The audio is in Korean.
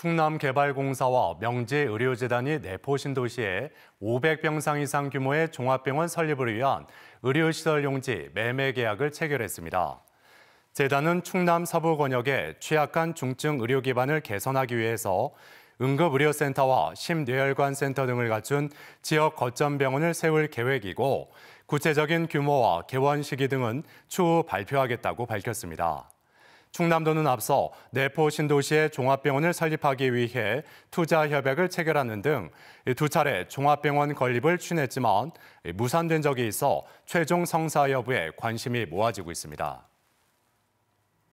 충남개발공사와 명지의료재단이 내포 신도시에 500병상 이상 규모의 종합병원 설립을 위한 의료시설 용지 매매 계약을 체결했습니다. 재단은 충남 서부 권역의 취약한 중증 의료 기반을 개선하기 위해서 응급의료센터와 심뇌혈관센터 등을 갖춘 지역 거점 병원을 세울 계획이고 구체적인 규모와 개원 시기 등은 추후 발표하겠다고 밝혔습니다. 충남도는 앞서 내포 신도시의 종합병원을 설립하기 위해 투자 협약을 체결하는 등 두 차례 종합병원 건립을 추진했지만 무산된 적이 있어 최종 성사 여부에 관심이 모아지고 있습니다.